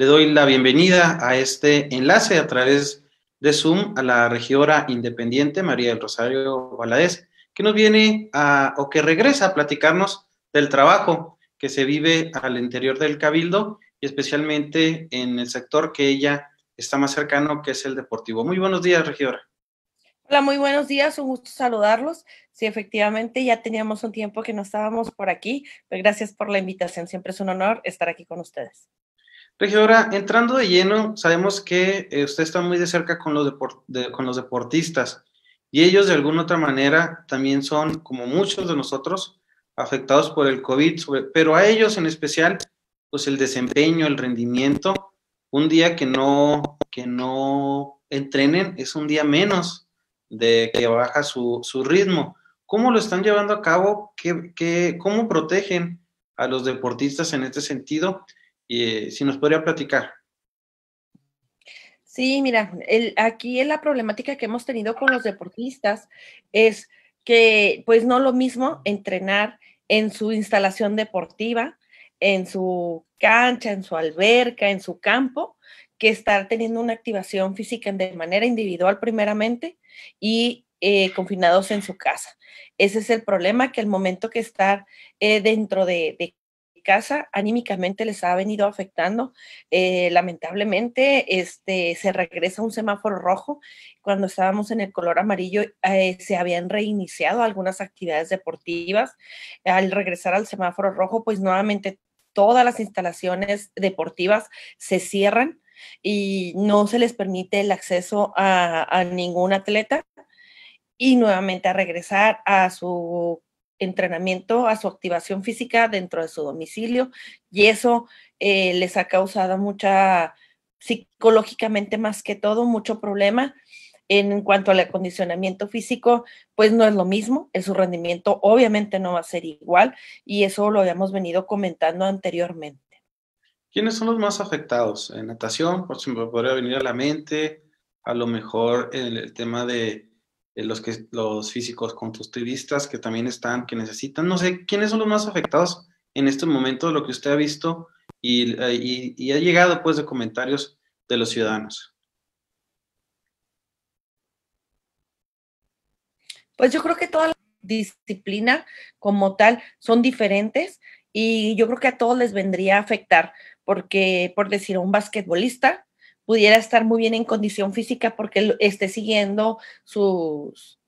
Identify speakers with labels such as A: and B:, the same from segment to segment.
A: Le doy la bienvenida a este enlace a través de Zoom a la regidora independiente María del Rosario Valadez, que nos viene o que regresa a platicarnos del trabajo que se vive al interior del Cabildo y especialmente en el sector que ella está más cercano, que es el deportivo. Muy buenos días, regidora.
B: Hola, muy buenos días, un gusto saludarlos. Sí, efectivamente, ya teníamos un tiempo que no estábamos por aquí, pero gracias por la invitación, siempre es un honor estar aquí con ustedes.
A: Regidora, entrando de lleno, sabemos que eh, usted está muy de cerca con los, con los deportistas y ellos de alguna otra manera también son, como muchos de nosotros, afectados por el COVID, pero a ellos en especial, pues el desempeño, el rendimiento, un día que no, que no entrenen es un día menos de que baja su, su ritmo. ¿Cómo lo están llevando a cabo? qué, cómo protegen a los deportistas en este sentido? Eh, si nos podría platicar.
B: Sí, mira, aquí aquí la problemática que hemos tenido con los deportistas es que pues no lo mismo entrenar en su instalación deportiva, en su cancha, en su alberca, en su campo, que estar teniendo una activación física de manera individual primeramente y eh, confinados en su casa. Ese es el problema, que al momento que estar eh, dentro de, de, casa anímicamente les ha venido afectando. Eh, lamentablemente, este, se regresa un semáforo rojo. Cuando estábamos en el color amarillo, eh, se habían reiniciado algunas actividades deportivas. Al regresar al semáforo rojo, pues nuevamente todas las instalaciones deportivas se cierran y no se les permite el acceso a ningún atleta y nuevamente a regresar a su entrenamiento a su activación física dentro de su domicilio y eso eh, les ha causado mucha, psicológicamente más que todo, mucho problema. En cuanto al acondicionamiento físico, pues no es lo mismo, su rendimiento obviamente no va a ser igual y eso lo habíamos venido comentando anteriormente.
A: ¿Quiénes son los más afectados? En natación, por si me podría venir a la mente, a lo mejor el tema de eh, los, que, los físicos constructivistas que también están, que necesitan. No sé, ¿quiénes son los más afectados en estos momentos, lo que usted ha visto eh, y, y, ha llegado pues de comentarios de los ciudadanos?
B: Pues yo creo que toda la disciplina como tal son diferentes y yo creo que a todos les vendría a afectar porque, por decir, a un basquetbolista pudiera estar muy bien en condición física porque esté siguiendo sus,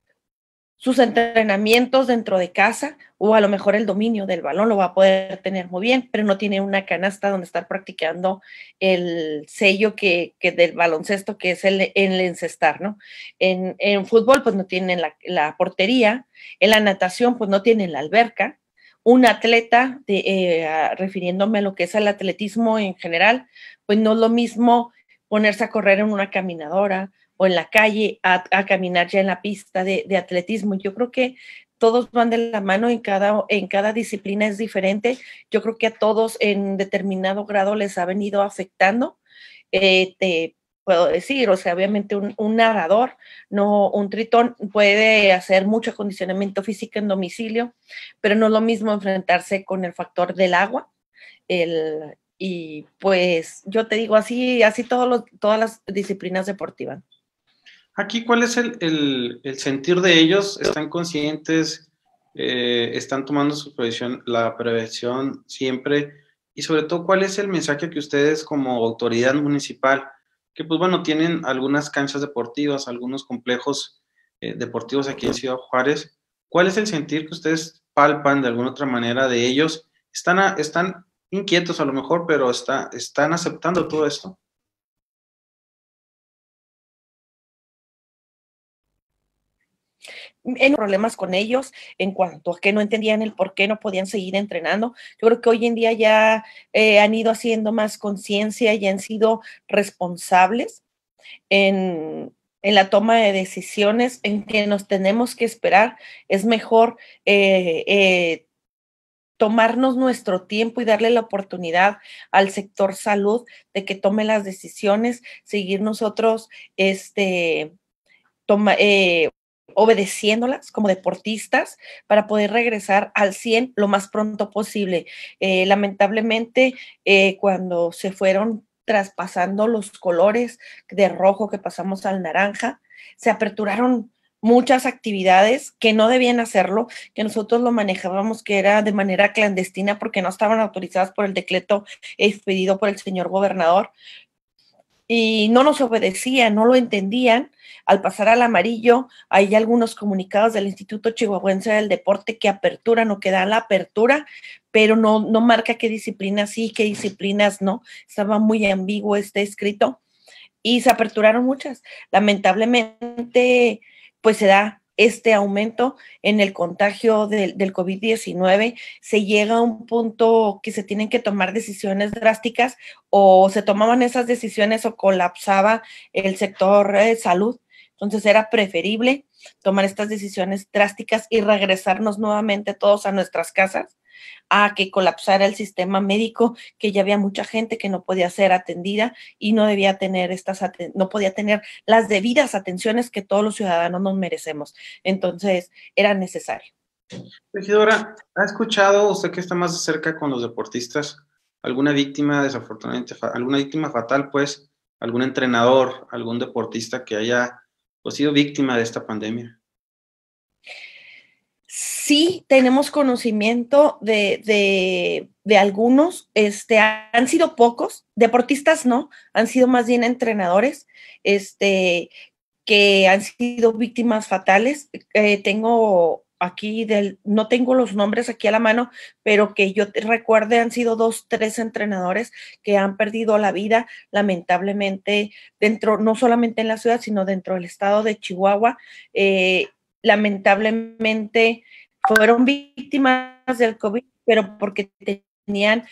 B: sus entrenamientos dentro de casa o a lo mejor el dominio del balón lo va a poder tener muy bien, pero no tiene una canasta donde estar practicando el sello que, del baloncesto, que es el, encestar, ¿no? En, fútbol, pues no tienen la, portería, en la natación, pues no tienen la alberca. Un atleta, eh, refiriéndome a lo que es el atletismo en general, pues no es lo mismo ponerse a correr en una caminadora o en la calle, a, caminar ya en la pista de, atletismo. Yo creo que todos van de la mano en cada, en cada disciplina es diferente. Yo creo que a todos en determinado grado les ha venido afectando. Eh, puedo decir, o sea, obviamente un, narrador, nadador, no un tritón, puede hacer mucho acondicionamiento físico en domicilio, pero no es lo mismo enfrentarse con el factor del agua el, y pues yo te digo así, así todas las disciplinas deportivas. Aquí, ¿cuál es
A: el, sentir de ellos? ¿Están conscientes? Eh, ¿Están tomando su prevención, la prevención siempre? Y sobre todo, ¿cuál es el mensaje que ustedes como autoridad municipal, que pues bueno, tienen algunas canchas deportivas, algunos complejos eh, deportivos aquí en Ciudad Juárez, ¿cuál es el sentir que ustedes palpan de alguna otra manera de ellos? ¿Están, están inquietos a lo mejor, pero está, están aceptando todo esto.
B: en problemas con ellos en cuanto a que no entendían el por qué no podían seguir entrenando. Yo creo que hoy en día ya eh, han ido haciendo más conciencia y han sido responsables en, la toma de decisiones en que nos tenemos que esperar. Es mejor eh, eh, tomarnos nuestro tiempo y darle la oportunidad al sector salud de que tome las decisiones, seguir nosotros este, eh, obedeciéndolas como deportistas para poder regresar al 100 lo más pronto posible. Eh, lamentablemente, eh, cuando se fueron traspasando los colores de rojo que pasamos al naranja, se aperturaron muchas actividades que no debían hacerlo, que nosotros lo manejábamos que era de manera clandestina porque no estaban autorizadas por el decreto expedido por el señor gobernador. Y no nos obedecían, no lo entendían. Al pasar al amarillo, hay algunos comunicados del Instituto Chihuahuense del Deporte que aperturan o que dan la apertura, pero no, no marca qué disciplinas sí, qué disciplinas no. Estaba muy ambiguo este escrito y se aperturaron muchas. Lamentablemente, pues se da este aumento en el contagio del, COVID-19, se llega a un punto que se tienen que tomar decisiones drásticas o se tomaban esas decisiones o colapsaba el sector eh, salud. Entonces era preferible tomar estas decisiones drásticas y regresarnos nuevamente todos a nuestras casas a que colapsara el sistema médico, que ya había mucha gente que no podía ser atendida y no debía tener estas, no podía tener las debidas atenciones que todos los ciudadanos nos merecemos. Entonces, era necesario. Regidora, pues, ¿ha
A: escuchado usted que está más cerca con los deportistas? ¿Alguna víctima, desafortunadamente, alguna víctima fatal, pues, algún entrenador, algún deportista que haya pues, sido víctima de esta pandemia?
B: sí tenemos conocimiento de, de, algunos, este, han sido pocos, deportistas no, han sido más bien entrenadores, este, que han sido víctimas fatales. Eh, tengo aquí, del, no tengo los nombres aquí a la mano, pero que yo recuerde han sido dos, tres entrenadores que han perdido la vida, lamentablemente, dentro, no solamente en la ciudad, sino dentro del estado de Chihuahua. Eh, lamentablemente, fueron víctimas del COVID, pero porque tenían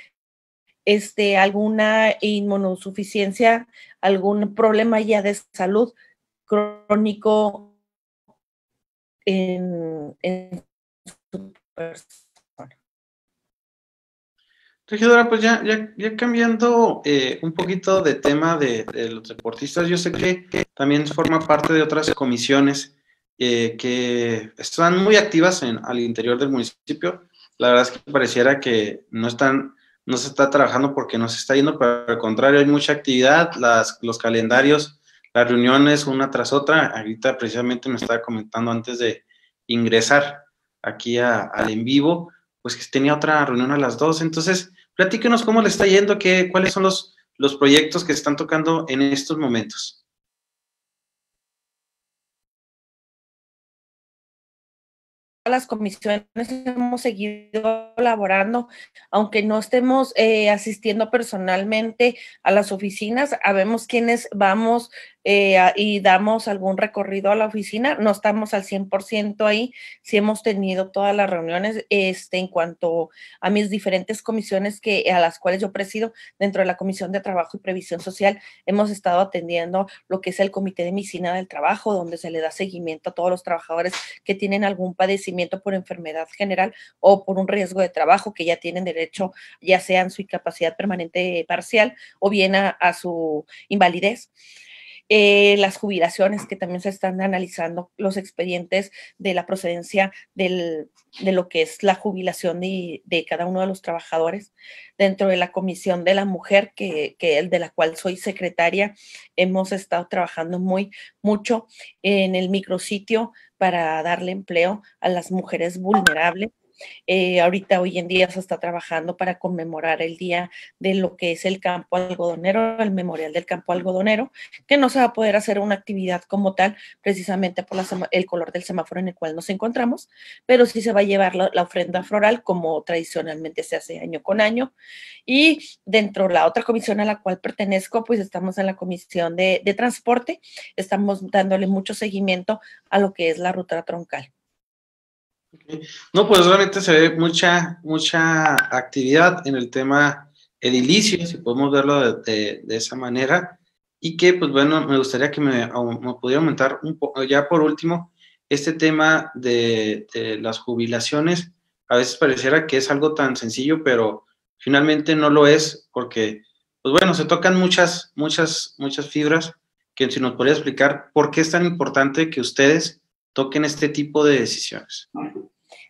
B: este, alguna inmunosuficiencia, algún problema ya de salud crónico en, su persona.
A: Regidora, pues ya, ya, cambiando eh, un poquito de tema de los deportistas, yo sé que también forma parte de otras comisiones. Eh, que están muy activas en, al interior del municipio. La verdad es que pareciera que no están, no se está trabajando porque no se está yendo, pero al contrario, hay mucha actividad, las, los calendarios, las reuniones una tras otra. Ahorita precisamente me estaba comentando antes de ingresar aquí al en vivo, pues que tenía otra reunión a las dos. Entonces, platíquenos cómo le está yendo, qué, cuáles son los, los proyectos que están tocando en estos momentos.
B: las comisiones hemos seguido colaborando, aunque no estemos eh, asistiendo personalmente a las oficinas, sabemos quienes vamos eh, y damos algún recorrido a la oficina. No estamos al 100% ahí, sí hemos tenido todas las reuniones este, en cuanto a mis diferentes comisiones que, a las cuales yo presido dentro de la Comisión de Trabajo y Previsión Social. Hemos estado atendiendo lo que es el Comité de Medicina del Trabajo, donde se le da seguimiento a todos los trabajadores que tienen algún padecimiento por enfermedad general o por un riesgo de trabajo que ya tienen derecho, ya sean su incapacidad permanente parcial o bien a su invalidez. Eh, las jubilaciones que también se están analizando, los expedientes de la procedencia de lo que es la jubilación de, de, cada uno de los trabajadores. Dentro de la Comisión de la Mujer, que, que de la cual soy secretaria, hemos estado trabajando muy mucho en el micrositio para darle empleo a las mujeres vulnerables eh, ahorita hoy en día se está trabajando para conmemorar el día de lo que es el campo algodonero, el memorial del campo algodonero, que no se va a poder hacer una actividad como tal, precisamente por el color del semáforo en el cual nos encontramos, pero sí se va a llevar la, ofrenda floral como tradicionalmente se hace año con año. Y dentro de la otra comisión a la cual pertenezco, pues estamos en la comisión de transporte, estamos dándole mucho seguimiento a lo que es la ruta troncal.
A: No, pues realmente se ve mucha, mucha actividad en el tema edilicio, si podemos verlo de, esa manera, y que, pues bueno, me gustaría que me, pudiera aumentar un poco, ya por último, este tema de, las jubilaciones, a veces pareciera que es algo tan sencillo, pero finalmente no lo es, porque, pues bueno, se tocan muchas, muchas, muchas fibras, que si nos podría explicar por qué es tan importante que ustedes toquen este tipo de decisiones.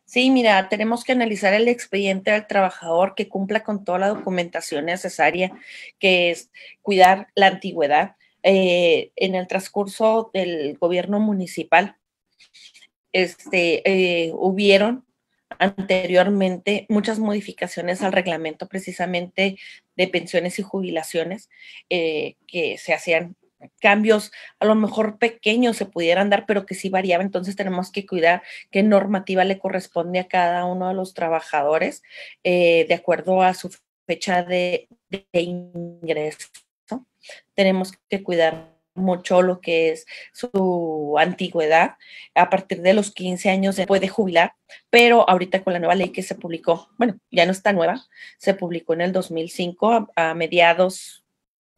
B: Sí, mira, tenemos que analizar el expediente del trabajador que cumpla con toda la documentación necesaria, que es cuidar la antigüedad eh, en el transcurso del gobierno municipal. Este, eh, hubieron anteriormente muchas modificaciones al reglamento precisamente de pensiones y jubilaciones eh, que se hacían cambios a lo mejor pequeños se pudieran dar, pero que sí variaba. Entonces tenemos que cuidar qué normativa le corresponde a cada uno de los trabajadores eh, de acuerdo a su fecha de, ingreso. Tenemos que cuidar mucho lo que es su antigüedad. A partir de los 15 años se puede jubilar, pero ahorita con la nueva ley que se publicó, bueno, ya no está nueva, se publicó en el 2005 a mediados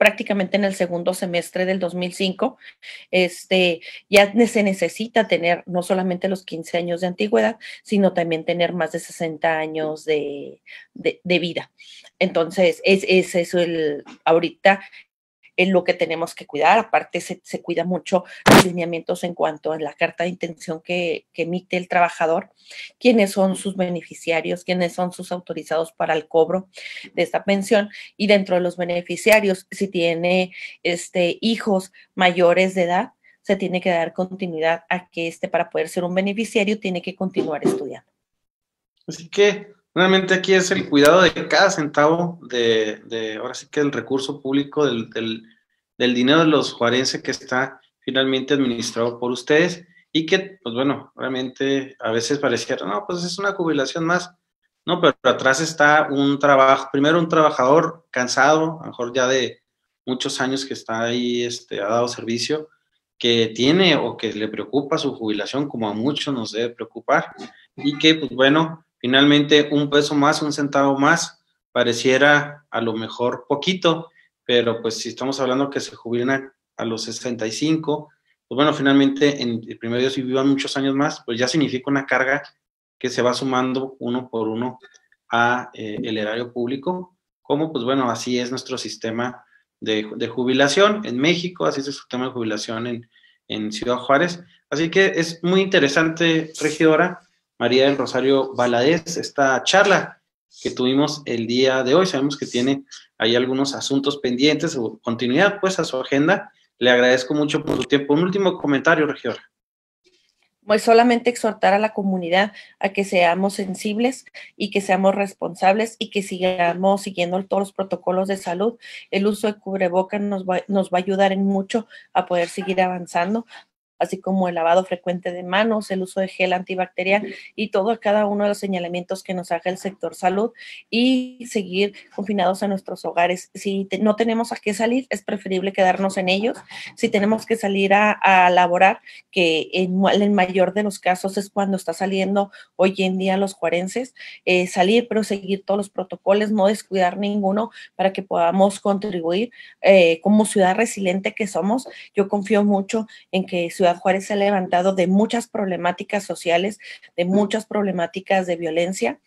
B: prácticamente en el segundo semestre del 2005, este, ya se necesita tener no solamente los 15 años de antigüedad, sino también tener más de 60 años de, vida. Entonces, es, es, eso el, ahorita en lo que tenemos que cuidar. Aparte, se, cuida mucho los lineamientos en cuanto a la carta de intención que, que, emite el trabajador, quiénes son sus beneficiarios, quiénes son sus autorizados para el cobro de esta pensión y dentro de los beneficiarios, si tiene este, hijos mayores de edad, se tiene que dar continuidad a que este, para poder ser un beneficiario, tiene que continuar estudiando.
A: Así que Realmente aquí es el cuidado de cada centavo de, de ahora sí que el recurso público, del, del, dinero de los juarenses que está finalmente administrado por ustedes y que, pues bueno, realmente a veces pareciera, no, pues es una jubilación más, no, pero atrás está un trabajo, primero un trabajador cansado, a lo mejor ya de muchos años que está ahí, este, ha dado servicio, que tiene o que le preocupa su jubilación, como a muchos nos debe preocupar, y que, pues bueno, Finalmente, un peso más, un centavo más, pareciera a lo mejor poquito, pero pues si estamos hablando que se jubilan a, los 65, pues bueno, finalmente en el primer día si vivan muchos años más, pues ya significa una carga que se va sumando uno por uno a eh, el erario público, como pues bueno, así es nuestro sistema de, jubilación en México, así es el sistema de jubilación en Ciudad Juárez. Así que es muy interesante, regidora, María del Rosario Valadez esta charla que tuvimos el día de hoy. Sabemos que tiene ahí algunos asuntos pendientes o continuidad pues a su agenda. Le agradezco mucho por su tiempo. Un último comentario, regidora.
B: Voy pues, solamente exhortar a la comunidad a que seamos sensibles y que seamos responsables y que sigamos siguiendo todos los protocolos de salud. El uso de cubrebocas nos va, nos va a ayudar en mucho a poder seguir avanzando así como el lavado frecuente de manos, el uso de gel antibacterial y todo cada uno de los señalamientos que nos haga el sector salud y seguir confinados a nuestros hogares. Si no tenemos a qué salir, es preferible quedarnos en ellos. Si tenemos que salir a, laborar, que en el mayor de los casos es cuando está saliendo hoy en día los cuarenses, eh, salir pero seguir todos los protocolos, no descuidar ninguno para que podamos contribuir eh, como ciudad resiliente que somos. Yo confío mucho en que Ciudad Juárez se ha levantado de muchas problemáticas sociales, de muchas problemáticas de violencia,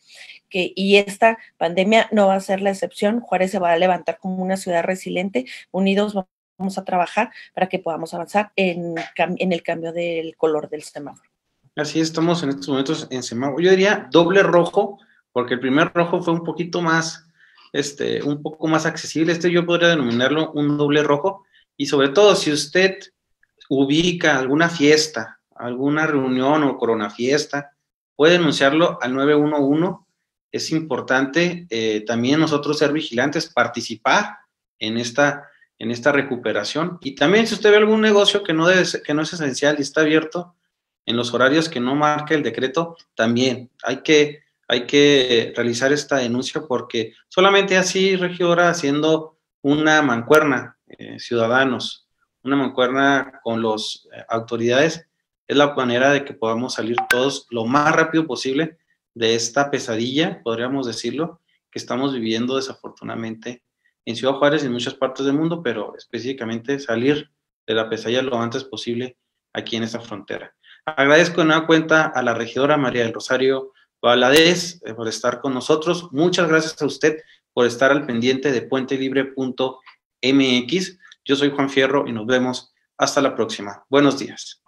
B: que, y esta pandemia no va a ser la excepción. Juárez se va a levantar como una ciudad resiliente, unidos vamos a trabajar para que podamos avanzar en, el cambio del color del semáforo.
A: Así estamos en estos momentos en semáforo. Yo diría doble rojo, porque el primer rojo fue un poquito más, este, un poco más accesible. Este yo podría denominarlo un doble rojo. Y sobre todo, si usted ubica alguna fiesta, alguna reunión o corona fiesta puede denunciarlo al 911. Es importante eh, también nosotros ser vigilantes, participar en esta, en esta recuperación. Y también si usted ve algún negocio que no, debe, que no es esencial y está abierto en los horarios que no marca el decreto, también hay que, hay que realizar esta denuncia porque solamente así, regidora, haciendo una mancuerna, eh, ciudadanos, una mancuerna con las eh, autoridades es la manera de que podamos salir todos lo más rápido posible de esta pesadilla, podríamos decirlo, que estamos viviendo desafortunadamente en Ciudad Juárez y en muchas partes del mundo, pero específicamente salir de la pesadilla lo antes posible aquí en esta frontera. Agradezco de una cuenta a la regidora María del Rosario Valadez eh, por estar con nosotros. Muchas gracias a usted por estar al pendiente de puentelibre.mx. Yo soy Juan Fierro y nos vemos hasta la próxima. Buenos días.